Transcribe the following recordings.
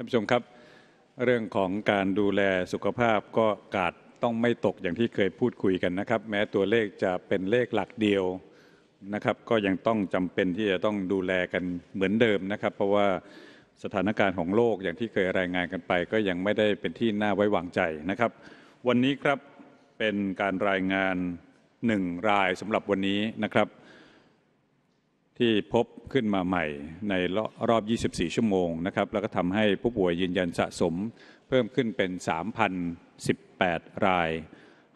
ท่านผู้ชมครับเรื่องของการดูแลสุขภาพก็กาดต้องไม่ตกอย่างที่เคยพูดคุยกันนะครับ แม้ตัวเลขจะเป็นเลขหลักเดียวนะครับ ก็ยังต้องจำเป็นที่จะต้องดูแลกันเหมือนเดิมนะครับ เพราะว่าสถานการณ์ของโลกอย่างที่เคยรายงานกันไปก็ยังไม่ได้เป็นที่น่าไว้วางใจนะครับ วันนี้ครับเป็นการรายงานหนึ่งรายสำหรับวันนี้นะครับที่พบขึ้นมาใหม่ในรอบ 24 ชั่วโมงนะครับ แล้วก็ทำให้ผู้ป่วยยืนยันสะสมเพิ่มขึ้นเป็น 3,018 ราย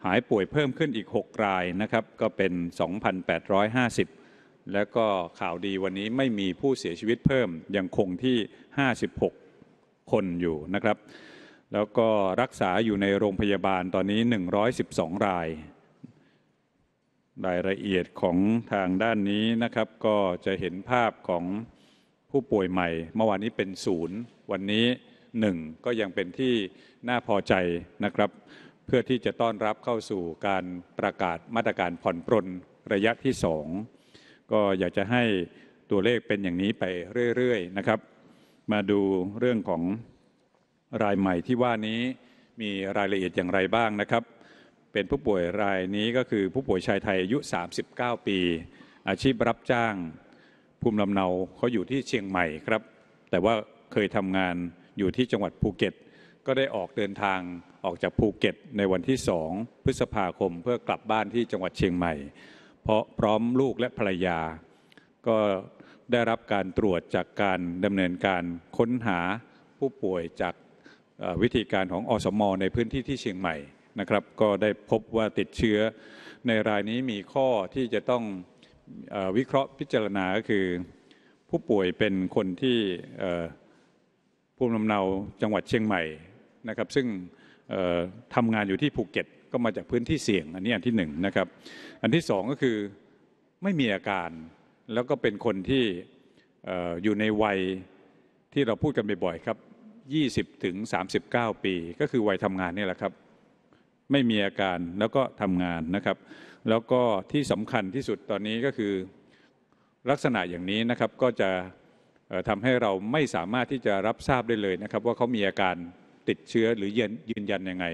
หายป่วยเพิ่มขึ้นอีก 6 รายนะครับ ก็เป็น 2,850 แล้วก็ข่าวดีวันนี้ไม่มีผู้เสียชีวิตเพิ่มยังคงที่ 56 คนอยู่นะครับ แล้วก็รักษาอยู่ในโรงพยาบาลตอนนี้ 112 รายรายละเอียดของทางด้านนี้นะครับ ก็จะเห็นภาพของผู้ป่วยใหม่เมื่อวานนี้เป็นศูนย์วันนี้หนึ่งก็ยังเป็นที่น่าพอใจนะครับ เพื่อที่จะต้อนรับเข้าสู่การประกาศมาตรการผ่อนปรนระยะที่สองก็อยากจะให้ตัวเลขเป็นอย่างนี้ไปเรื่อยๆนะครับ มาดูเรื่องของรายใหม่ที่ว่านี้มีรายละเอียดอย่างไรบ้างนะครับเป็นผู้ป่วยรายนี้ก็คือผู้ป่วยชายไทยอายุ 39 ปี อาชีพรับจ้าง ภูมิลำเนาเขาอยู่ที่เชียงใหม่ครับ แต่ว่าเคยทำงานอยู่ที่จังหวัดภูเก็ต ก็ได้ออกเดินทางออกจากภูเก็ตในวันที่ 2 พฤษภาคมเพื่อกลับบ้านที่จังหวัดเชียงใหม่ เพราะพร้อมลูกและภรรยา ก็ได้รับการตรวจจากการดำเนินการค้นหาผู้ป่วยจากวิธีการของอสมอในพื้นที่ที่เชียงใหม่นะครับ ก็ได้พบว่าติดเชื้อในรายนี้มีข้อที่จะต้องวิเคราะห์พิจารณาก็คือผู้ป่วยเป็นคนที่ภูมิลำเนาจังหวัดเชียงใหม่นะครับ ซึ่งทำงานอยู่ที่ภูเก็ตก็มาจากพื้นที่เสี่ยง อันนี้อันที่หนึ่งนะครับ อันที่สองก็คือไม่มีอาการแล้วก็เป็นคนที่อยู่ในวัยที่เราพูดกันบ่อยๆครับ20ถึง39 ปี ก็คือวัยทำงานนี่แหละครับไม่มีอาการแล้วก็ทำงานนะครับ แล้วก็ที่สำคัญที่สุดตอนนี้ก็คือลักษณะอย่างนี้นะครับก็จะทำให้เราไม่สามารถที่จะรับทราบได้เลยนะครับ ว่าเขามีอาการติดเชื้อหรือยืนยันยังไง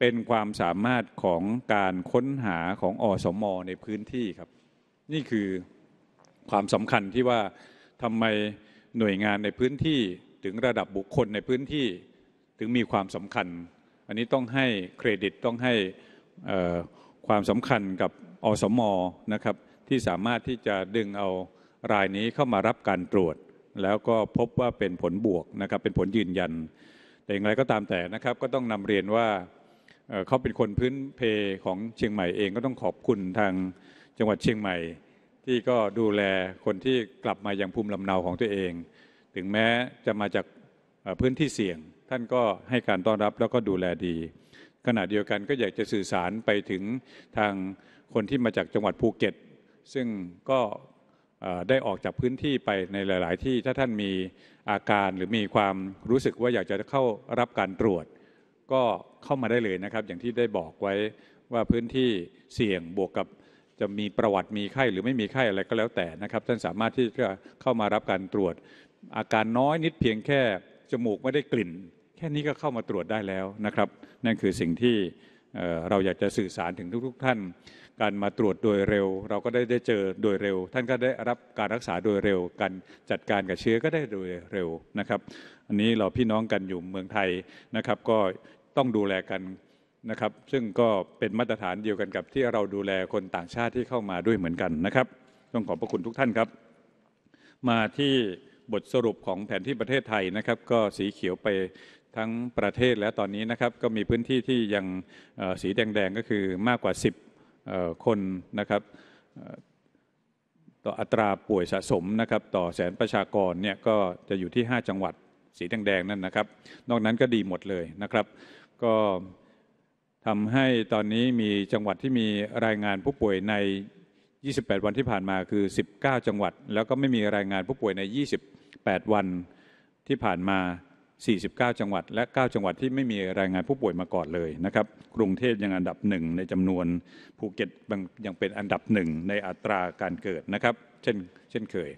เป็นความสามารถของการค้นหาของอสมอในพื้นที่ครับนี่คือความสำคัญที่ว่าทำไมหน่วยงานในพื้นที่ ถึงระดับบุคคลในพื้นที่ ถึงมีความสำคัญอันนี้ต้องให้เครดิตต้องให้ความสำคัญกับอสมนะครับที่สามารถที่จะดึงเอารายนี้เข้ามารับการตรวจ แล้วก็พบว่าเป็นผลบวกนะครับเป็นผลยืนยันแต่อย่างไรก็ตามแต่นะครับก็ต้องนำเรียนว่าเขาเป็นคนพื้นเพของเชียงใหม่เองก็ต้องขอบคุณทางจังหวัดเชียงใหม่ ที่ก็ดูแลคนที่กลับมาอย่างภูมิลำเนาของตัวเอง ถึงแม้จะมาจากพื้นที่เสี่ยงท่านก็ให้การต้อนรับแล้วก็ดูแลดีขณะเดียวกันก็อยากจะสื่อสารไปถึงทางคนที่มาจากจังหวัดภูเก็ต ซึ่งก็ได้ออกจากพื้นที่ไปในหลาย ๆ ที่ถ้าท่านมีอาการหรือมีความรู้สึกว่าอยากจะเข้ารับการตรวจ ก็เข้ามาได้เลยนะครับ อย่างที่ได้บอกไว้ว่าพื้นที่เสี่ยงบวกกับจะมีประวัติมีไข้ หรือไม่มีไข้อะไรก็แล้วแต่นะครับ ท่านสามารถที่จะเข้ามารับการตรวจ อาการน้อยนิดเพียงแค่จมูกไม่ได้กลิ่นแค่นี้ก็เข้ามาตรวจได้แล้วนะครับ นั่นคือสิ่งที่เราอยากจะสื่อสารถึงทุก ๆ ท่าน การมาตรวจโดยเร็ว เราก็ได้ได้เจอโดยเร็ว ท่านก็ได้รับการรักษาโดยเร็วการจัดการกับเชื้อก็ได้โดยเร็วนะครับ อันนี้เราพี่น้องกันอยู่เมืองไทยนะครับ ก็ต้องดูแลกันนะครับ ซึ่งก็เป็นมาตรฐานเดียวกันกับ ที่เราดูแลคนต่างชาติที่เข้ามาด้วยเหมือนกันนะครับ ต้องขอบพระคุณทุกท่านครับ มาที่บทสรุปของแผนที่ประเทศไทยนะครับก็สีเขียวไปทั้งประเทศและตอนนี้นะครับก็มีพื้นที่ที่ยังสีแดงๆก็คือมากกว่า10คนนะครับต่ออัตราป่วยสะสมนะครับ ต่อแสนประชากรเนี่ยก็จะอยู่ที่ 5 จังหวัดสีแดงๆนั่นนะครับ นอกนั้นก็ดีหมดเลยนะครับ ก็ทำให้ตอนนี้มีจังหวัดที่มีรายงานผู้ป่วยใน 28 วันที่ผ่านมาคือ 19 จังหวัด แล้วก็ไม่มีรายงานผู้ป่วยใน 28 วันที่ผ่านมา49 จังหวัดและ 9 จังหวัดที่ไม่มีรายงานผู้ป่วยมาก่อนเลยนะครับ กรุงเทพยังอันดับหนึ่งในจำนวนภูเก็ตยังเป็นอันดับหนึ่งในอัตราการเกิดนะครับ เช่น เช่นเคย